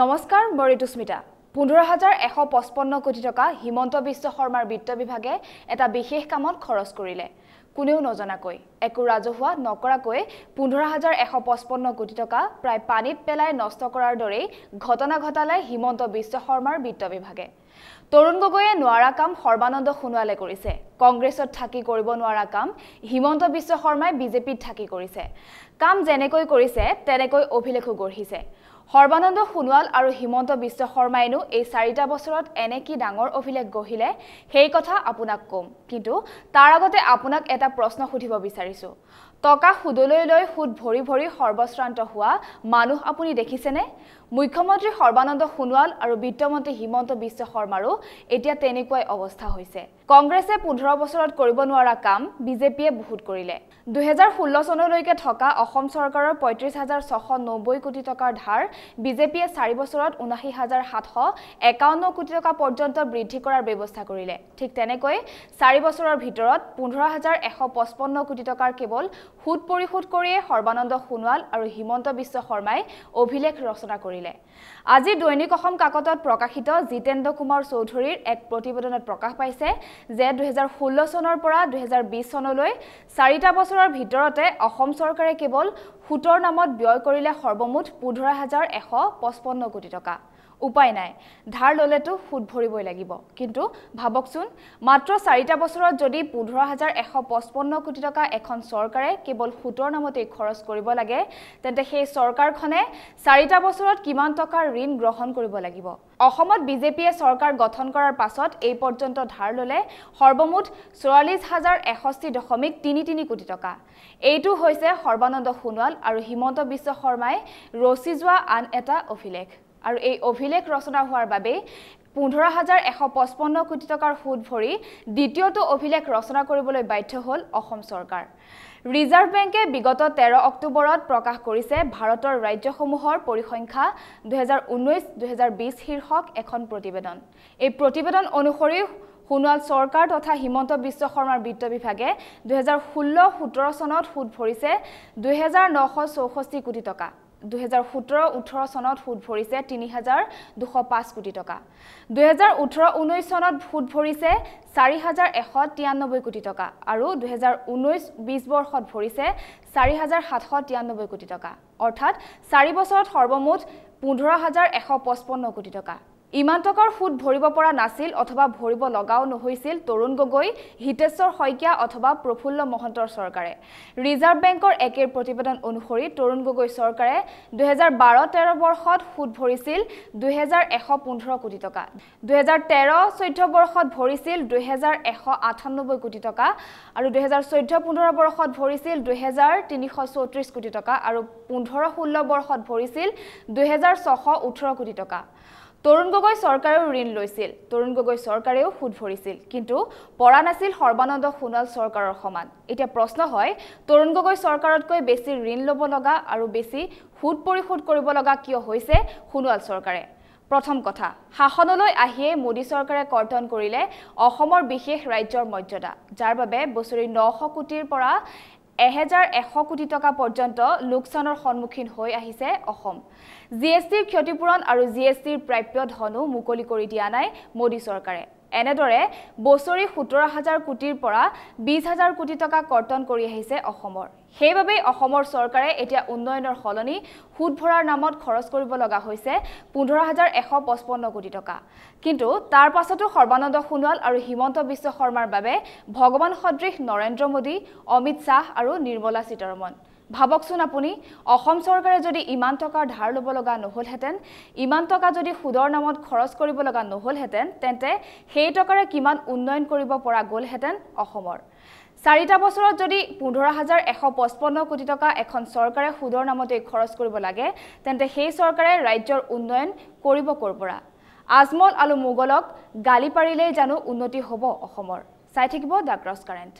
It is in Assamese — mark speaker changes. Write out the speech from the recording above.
Speaker 1: নমস্কাৰ মই ঋতুস্মিতা পোন্ধৰ হাজাৰ এশ পঁচপন্ন কোটি টকা হিমন্ত বিশ্ব শৰ্মাৰ বিত্ত বিভাগে এটা বিশেষ কামত খৰচ কৰিলে কোনেও নজনাকৈ একো ৰাজহুৱা নকৰাকৈ পোন্ধৰ হাজাৰ এশ পঁচপন্ন কোটি টকা প্ৰায় পানীত পেলাই নষ্ট কৰাৰ দৰেই ঘটনা ঘটালে হিমন্ত বিশ্ব শৰ্মাৰ বিত্ত বিভাগে তৰুণ গগৈয়ে নোৱাৰা কাম সৰ্বানন্দ সোণোৱালে কৰিছে কংগ্ৰেছত থাকি কৰিব নোৱাৰা কাম হিমন্ত বিশ্ব শৰ্মাই বিজেপিত থাকি কৰিছে কাম যেনেকৈ কৰিছে তেনেকৈ অভিলেখো গঢ়িছে সৰ্বানন্দ সোণোৱাল আৰু হিমন্ত বিশ্ব শৰ্মাইনো এই চাৰিটা বছৰত এনে কি ডাঙৰ অভিলেখ গঢ়িলে সেই কথা আপোনাক ক'ম কিন্তু তাৰ আগতে আপোনাক এটা প্ৰশ্ন সুধিব বিচাৰিছোঁ টকা সুদলৈ লৈ সুদ ভৰি ভৰি সৰ্বশ্ৰান্ত হোৱা মানুহ আপুনি দেখিছেনে মুখ্যমন্ত্ৰী সৰ্বানন্দ সোণোৱাল আৰু বিত্তমন্ত্ৰী হিমন্ত বিশ্ব শৰ্মাৰো এতিয়া তেনেকুৱাই অৱস্থা হৈছে কংগ্ৰেছে পোন্ধৰ বছৰত কৰিব নোৱাৰা কাম বিজেপিয়ে বহুত কৰিলে দুহেজাৰ ষোল্ল চনলৈকে থকা অসম চৰকাৰৰ পঁয়ত্ৰিছ হাজাৰ ছশ নব্বৈ কোটি টকাৰ ধাৰ বিজেপিয়ে চাৰি বছৰত ঊনাশী হাজাৰ সাতশ একাৱন্ন কোটি টকা পৰ্যন্ত বৃদ্ধি কৰাৰ ব্যৱস্থা কৰিলে ঠিক তেনেকৈ চাৰি বছৰৰ ভিতৰত পোন্ধৰ হাজাৰ এশ পঁচপন্ন কোটি টকাৰ কেৱল সুদ পৰিশোধ কৰিয়ে সৰ্বানন্দ সোণোৱাল আৰু হিমন্ত বিশ্ব শৰ্মাই অভিলেখ ৰচনা কৰিলে আজি দৈনিক অসম কাকতত প্ৰকাশিত জিতেন্দ্ৰ কুমাৰ চৌধুৰীৰ এক প্ৰতিবেদনত প্ৰকাশ পাইছে যে দুহেজাৰ ষোল্ল চনৰ পৰা দুহেজাৰ বিছ চনলৈ চাৰিটা বছৰৰ ভিতৰতে অসম চৰকাৰে কেৱল সুতৰ নামত ব্যয় কৰিলে সৰ্বমুঠ পোন্ধৰ হাজাৰ এশ পঁচপন্ন কোটি টকা উপায় নাই ধাৰ ল'লেতো সুদ ভৰিবই লাগিব কিন্তু ভাবকচোন মাত্ৰ চাৰিটা বছৰত যদি পোন্ধৰ হাজাৰ এশ পঁচপন্ন কোটি টকা এখন চৰকাৰে কেৱল সুতৰ নামতেই খৰচ কৰিব লাগে তেন্তে সেই চৰকাৰখনে চাৰিটা বছৰত কিমান টকাৰ ঋণ গ্ৰহণ কৰিব লাগিব অসমত বিজেপিয়ে চৰকাৰ গঠন কৰাৰ পাছত এই পৰ্যন্ত ধাৰ ল'লে সৰ্বমুঠ চৌৰাল্লিছ হাজাৰ এষষ্ঠি দশমিক তিনি তিনি কোটি টকা এইটো হৈছে সৰ্বানন্দ সোণোৱাল আৰু হিমন্ত বিশ্ব শৰ্মাই ৰচি যোৱা আন এটা অভিলেখ আৰু এই অভিলেখ ৰচনা হোৱাৰ বাবে পোন্ধৰ হাজাৰ এশ পঁচপন্ন কোটি টকাৰ সুদ ভৰি দ্বিতীয়টো অভিলেখ ৰচনা কৰিবলৈ বাধ্য হ'ল অসম চৰকাৰ ৰিজাৰ্ভ বেংকে বিগত তেৰ অক্টোবৰত প্ৰকাশ কৰিছে ভাৰতৰ ৰাজ্যসমূহৰ পৰিসংখ্যা দুহেজাৰ ঊনৈছ দুহেজাৰ বিছ শীৰ্ষক এখন প্ৰতিবেদন এই প্ৰতিবেদন অনুসৰি সোণোৱাল চৰকাৰ তথা হিমন্ত বিশ্ব শৰ্মাৰ বিত্ত বিভাগে দুহেজাৰ ষোল্ল সোতৰ চনত সুদ ভৰিছে দুহেজাৰ নশ চৌষষ্ঠি কোটি টকা দুহেজাৰ সোতৰ ওঠৰ চনত সুদ ভৰিছে তিনি হাজাৰ দুশ পাঁচ কোটি টকা দুহেজাৰ ওঠৰ ঊনৈছ চনত সুদ ভৰিছে চাৰি হাজাৰ এশ তিৰান্নব্বৈ কোটি টকা আৰু দুহেজাৰ ঊনৈছ বিছ বৰ্ষত ভৰিছে চাৰি হাজাৰ সাতশ তিৰান্নব্বৈ কোটি টকা অৰ্থাৎ চাৰি বছৰত সৰ্বমুঠ পোন্ধৰ হাজাৰ এশ পঁচপন্ন কোটি টকা ইমান টকাৰ সুদ ভৰিব পৰা নাছিল অথবা ভৰিব লগাও নহৈছিল তৰুণ গগৈ হিতেশ্বৰ শইকীয়া অথবা প্ৰফুল্ল মহন্তৰ চৰকাৰে ৰিজাৰ্ভ বেংকৰ একেৰ প্ৰতিবেদন অনুসৰি তৰুণ গগৈ চৰকাৰে দুহেজাৰ বাৰ তেৰ বৰ্ষত সুদ ভৰিছিল দুহেজাৰ এশ পোন্ধৰ কোটি টকা দুহেজাৰ তেৰ চৈধ্য বৰ্ষত ভৰিছিল দুহেজাৰ এশ আঠানব্বৈ কোটি টকা আৰু দুহেজাৰ চৈধ্য পোন্ধৰ বৰ্ষত ভৰিছিল দুহেজাৰ তিনিশ চৌত্ৰিছ কোটি টকা আৰু পোন্ধৰ ষোল্ল বৰ্ষত ভৰিছিল দুহেজাৰ ছশ ওঠৰ কোটি টকা তৰুণ গগৈ চৰকাৰেও ঋণ লৈছিল তৰুণ গগৈ চৰকাৰেও সুদ ভৰিছিল কিন্তু পৰা নাছিল সৰ্বানন্দ সোণোৱাল চৰকাৰৰ সমান এতিয়া প্ৰশ্ন হয় তৰুণ গগৈ চৰকাৰতকৈ বেছি ঋণ ল'ব লগা আৰু বেছি সুদ পৰিশোধ কৰিব লগা কিয় হৈছে সোণোৱাল চৰকাৰে প্ৰথম কথা শাসনলৈ আহিয়েই মোদী চৰকাৰে কৰ্তন কৰিলে অসমৰ বিশেষ ৰাজ্যৰ মৰ্যাদা যাৰ বাবে বছৰি নশ কোটিৰ পৰা এহেজাৰ এশ কোটি টকা পৰ্যন্ত লোকচানৰ সন্মুখীন হৈ আহিছে অসম জি এছ টিৰ ক্ষতিপূৰণ আৰু জি এছ টিৰ প্ৰাপ্য ধনো মুকলি কৰি দিয়া নাই মোদী চৰকাৰে এনেদৰে বছৰি সোতৰ হাজাৰ কোটিৰ পৰা বিছ হাজাৰ কোটি টকা কৰ্তন কৰি আহিছে অসমৰ সেইবাবেই অসমৰ চৰকাৰে এতিয়া উন্নয়নৰ সলনি সুত ভৰাৰ নামত খৰচ কৰিব লগা হৈছে পোন্ধৰ হাজাৰ এশ পঁচপন্ন কোটি টকা কিন্তু তাৰ পাছতো সৰ্বানন্দ সোণোৱাল আৰু হিমন্ত বিশ্ব শৰ্মাৰ বাবে ভগৱান সদৃশ নৰেন্দ্ৰ মোদী অমিত শ্বাহ আৰু নিৰ্মলা সীতাৰমণ ভাবকচোন আপুনি অসম চৰকাৰে যদি ইমান টকাৰ ধাৰ ল'ব লগা নহ'লহেঁতেন ইমান টকা যদি সুদৰ নামত খৰচ কৰিব লগা নহ'লহেঁতেন তেন্তে সেই টকাৰে কিমান উন্নয়ন কৰিব পৰা গ'লহেঁতেন অসমৰ চাৰিটা বছৰত যদি পোন্ধৰ হাজাৰ এশ পঁচপন্ন কোটি টকা এখন চৰকাৰে সুদৰ নামতেই খৰচ কৰিব লাগে তেন্তে সেই চৰকাৰে ৰাজ্যৰ উন্নয়ন কৰিব ক'ৰ পৰা আজমল আৰু মোগলক গালি পাৰিলেই জানো উন্নতি হ'ব অসমৰ চাই থাকিব দ্য ক্ৰছ কাৰেণ্ট